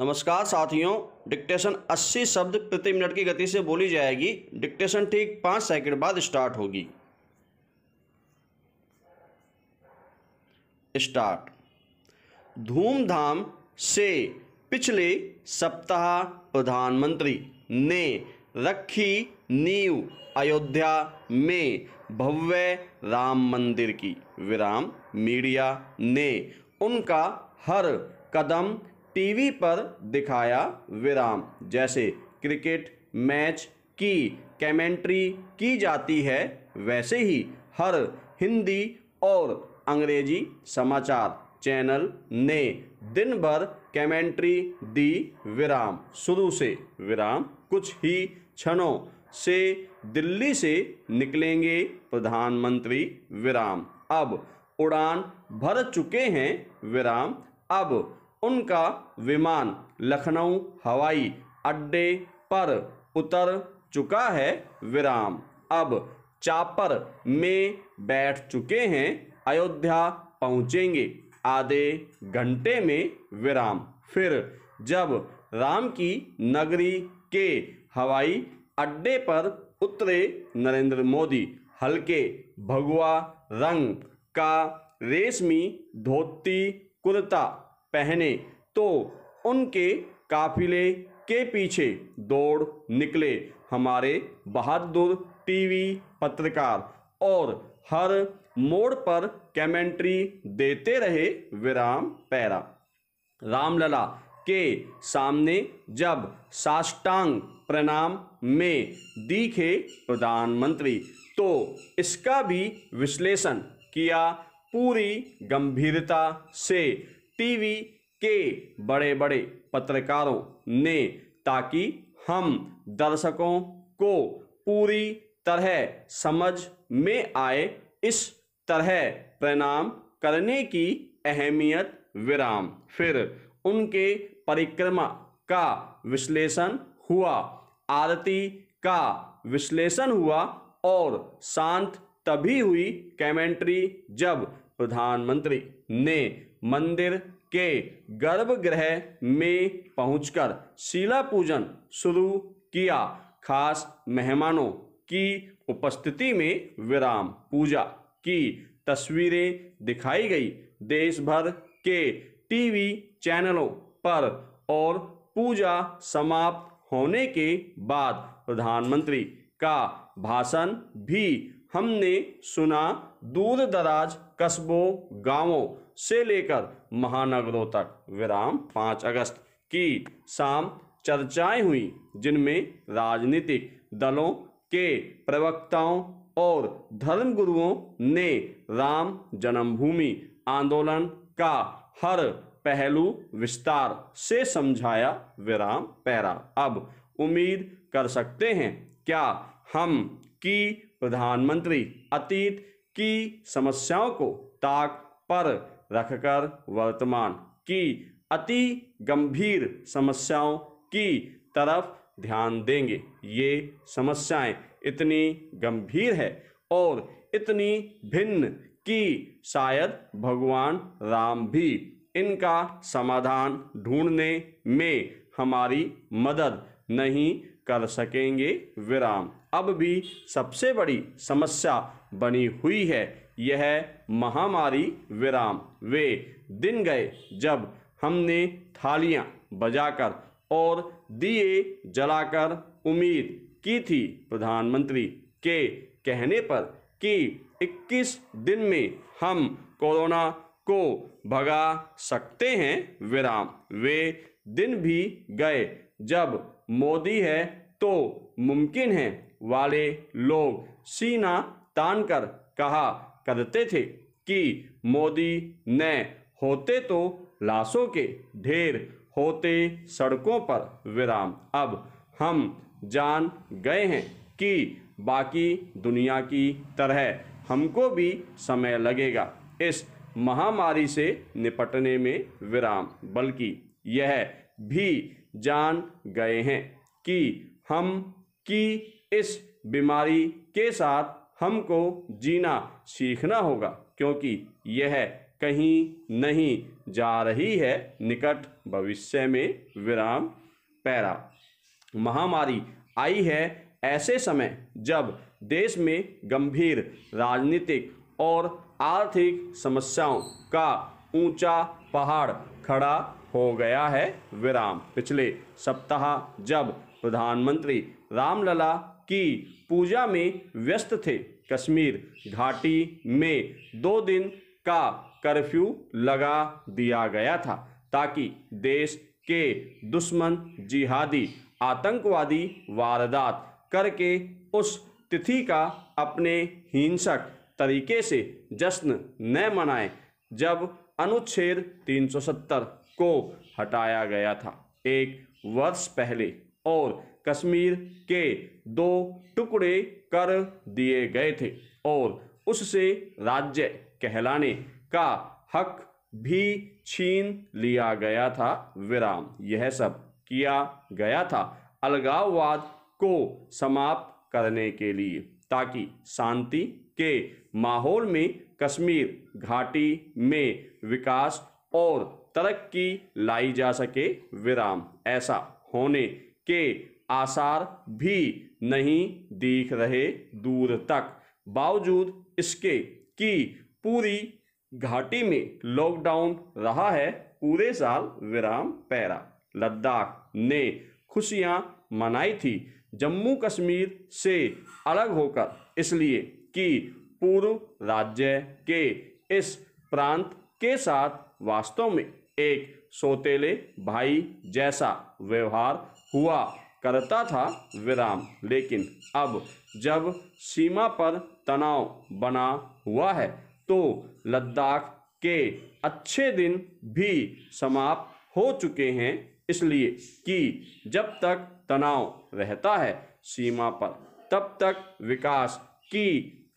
नमस्कार साथियों डिक्टेशन 80 शब्द प्रति मिनट की गति से बोली जाएगी डिक्टेशन ठीक पाँच सेकंड बाद स्टार्ट होगी स्टार्ट धूमधाम से पिछले सप्ताह प्रधानमंत्री ने रखी नींव अयोध्या में भव्य राम मंदिर की विराम मीडिया ने उनका हर कदम टीवी पर दिखाया विराम जैसे क्रिकेट मैच की कमेंट्री की जाती है वैसे ही हर हिंदी और अंग्रेजी समाचार चैनल ने दिन भर कमेंट्री दी विराम शुरू से विराम कुछ ही क्षणों से दिल्ली से निकलेंगे प्रधानमंत्री विराम अब उड़ान भर चुके हैं विराम अब उनका विमान लखनऊ हवाई अड्डे पर उतर चुका है विराम अब चापर में बैठ चुके हैं अयोध्या पहुंचेंगे आधे घंटे में विराम फिर जब राम की नगरी के हवाई अड्डे पर उतरे नरेंद्र मोदी हल्के भगवा रंग का रेशमी धोती कुर्ता पहने तो उनके काफिले के पीछे दौड़ निकले हमारे बहादुर टीवी पत्रकार और हर मोड़ पर कमेंट्री देते रहे विराम पैरा रामलला के सामने जब साष्टांग प्रणाम में दिखे प्रधानमंत्री तो इसका भी विश्लेषण किया पूरी गंभीरता से टीवी के बड़े बड़े पत्रकारों ने ताकि हम दर्शकों को पूरी तरह समझ में आए इस तरह प्रणाम करने की अहमियत विराम फिर उनके परिक्रमा का विश्लेषण हुआ आरती का विश्लेषण हुआ और शांत तभी हुई कमेंट्री जब प्रधानमंत्री ने मंदिर के गर्भगृह में पहुंचकर शिला पूजन शुरू किया खास मेहमानों की उपस्थिति में विराम पूजा की तस्वीरें दिखाई गई देश भर के टीवी चैनलों पर और पूजा समाप्त होने के बाद प्रधानमंत्री का भाषण भी हमने सुना दूर दराज कस्बों गांवों से लेकर महानगरों तक विराम पाँच अगस्त की शाम चर्चाएं हुई जिनमें राजनीतिक दलों के प्रवक्ताओं और धर्मगुरुओं ने राम जन्मभूमि आंदोलन का हर पहलू विस्तार से समझाया विराम पैरा अब उम्मीद कर सकते हैं क्या हम की प्रधानमंत्री अतीत की समस्याओं को ताक पर रखकर वर्तमान की अति गंभीर समस्याओं की तरफ ध्यान देंगे ये समस्याएं इतनी गंभीर है और इतनी भिन्न कि शायद भगवान राम भी इनका समाधान ढूंढने में हमारी मदद नहीं कर सकेंगे विराम अब भी सबसे बड़ी समस्या बनी हुई है यह महामारी विराम वे दिन गए जब हमने थालियां बजाकर और दिए जलाकर उम्मीद की थी प्रधानमंत्री के कहने पर कि 21 दिन में हम कोरोना को भगा सकते हैं विराम वे दिन भी गए जब मोदी है तो मुमकिन है वाले लोग सीना तान कर कहा करते थे कि मोदी न होते तो लाशों के ढेर होते सड़कों पर विराम अब हम जान गए हैं कि बाकी दुनिया की तरह हमको भी समय लगेगा इस महामारी से निपटने में विराम बल्कि यह भी जान गए हैं कि हम की इस बीमारी के साथ हमको जीना सीखना होगा क्योंकि यह कहीं नहीं जा रही है निकट भविष्य में विराम पैरा महामारी आई है ऐसे समय जब देश में गंभीर राजनीतिक और आर्थिक समस्याओं का ऊंचा पहाड़ खड़ा हो गया है विराम पिछले सप्ताह जब प्रधानमंत्री रामलला की पूजा में व्यस्त थे कश्मीर घाटी में दो दिन का कर्फ्यू लगा दिया गया था ताकि देश के दुश्मन जिहादी आतंकवादी वारदात करके उस तिथि का अपने हिंसक तरीके से जश्न न मनाएं जब अनुच्छेद 370 को हटाया गया था एक वर्ष पहले और कश्मीर के दो टुकड़े कर दिए गए थे और उससे राज्य कहलाने का हक भी छीन लिया गया था विराम यह सब किया गया था अलगाववाद को समाप्त करने के लिए ताकि शांति के माहौल में कश्मीर घाटी में विकास और तरक्की लाई जा सके विराम ऐसा होने के आसार भी नहीं दिख रहे दूर तक बावजूद इसके कि पूरी घाटी में लॉकडाउन रहा है पूरे साल विराम पैरा लद्दाख ने खुशियां मनाई थी जम्मू कश्मीर से अलग होकर इसलिए कि पूर्व राज्य के इस प्रांत के साथ वास्तव में एक सोतेले भाई जैसा व्यवहार हुआ करता था विराम लेकिन अब जब सीमा पर तनाव बना हुआ है तो लद्दाख के अच्छे दिन भी समाप्त हो चुके हैं इसलिए कि जब तक तनाव रहता है सीमा पर तब तक विकास की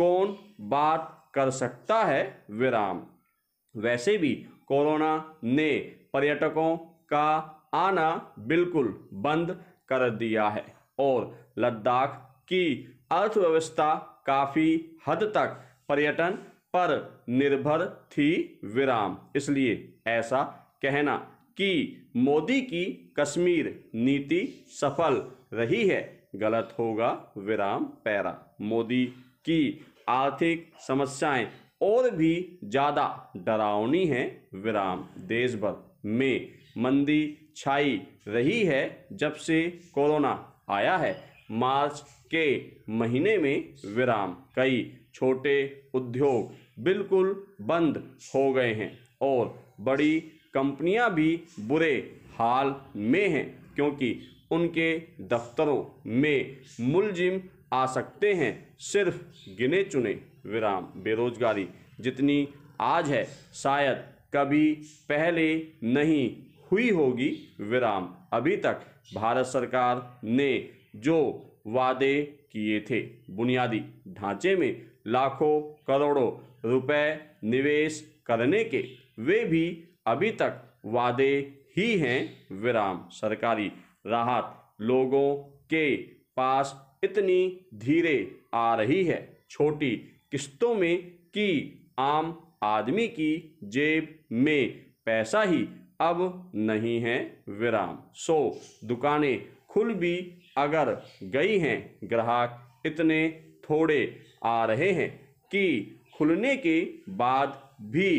कौन बात कर सकता है विराम वैसे भी कोरोना ने पर्यटकों का आना बिल्कुल बंद कर दिया है और लद्दाख की अर्थव्यवस्था काफ़ी हद तक पर्यटन पर निर्भर थी विराम इसलिए ऐसा कहना कि मोदी की कश्मीर नीति सफल रही है गलत होगा विराम पैरा मोदी की आर्थिक समस्याएं और भी ज़्यादा डरावनी हैं विराम देश भर में मंदी छाई रही है जब से कोरोना आया है मार्च के महीने में विराम कई छोटे उद्योग बिल्कुल बंद हो गए हैं और बड़ी कंपनियां भी बुरे हाल में हैं क्योंकि उनके दफ्तरों में मुलजिम आ सकते हैं सिर्फ गिने चुने विराम बेरोजगारी जितनी आज है शायद कभी पहले नहीं हुई होगी विराम अभी तक भारत सरकार ने जो वादे किए थे बुनियादी ढांचे में लाखों करोड़ों रुपए निवेश करने के वे भी अभी तक वादे ही हैं विराम सरकारी राहत लोगों के पास इतनी धीरे आ रही है छोटी किस्तों में कि आम आदमी की जेब में पैसा ही अब नहीं है विराम सो दुकानें खुल भी अगर गई हैं ग्राहक इतने थोड़े आ रहे हैं कि खुलने के बाद भी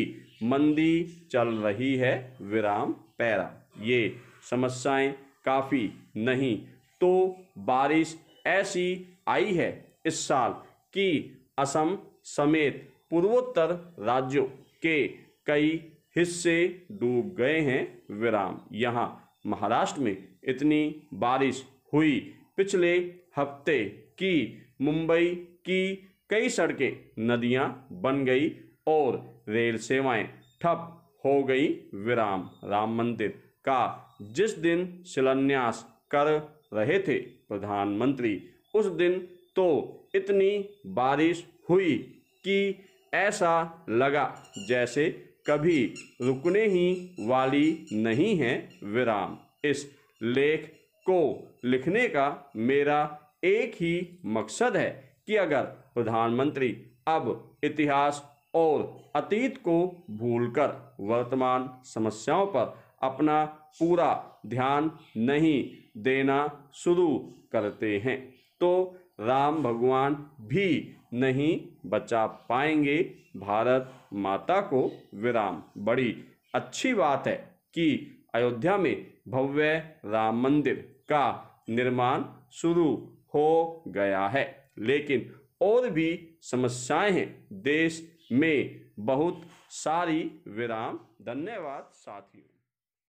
मंदी चल रही है विराम पैरा ये समस्याएं काफ़ी नहीं तो बारिश ऐसी आई है इस साल कि असम समेत पूर्वोत्तर राज्यों के कई हिस्से डूब गए हैं विराम यहाँ महाराष्ट्र में इतनी बारिश हुई पिछले हफ्ते की मुंबई की कई सड़कें नदियाँ बन गई और रेल सेवाएं ठप हो गई विराम राम मंदिर का जिस दिन शिलान्यास कर रहे थे प्रधानमंत्री उस दिन तो इतनी बारिश हुई कि ऐसा लगा जैसे कभी रुकने ही वाली नहीं है विराम इस लेख को लिखने का मेरा एक ही मकसद है कि अगर प्रधानमंत्री अब इतिहास और अतीत को भूलकर वर्तमान समस्याओं पर अपना पूरा ध्यान नहीं देना शुरू करते हैं तो राम भगवान भी नहीं बचा पाएंगे भारत माता को विराम बड़ी अच्छी बात है कि अयोध्या में भव्य राम मंदिर का निर्माण शुरू हो गया है लेकिन और भी समस्याएं हैं देश में बहुत सारी विराम धन्यवाद साथियों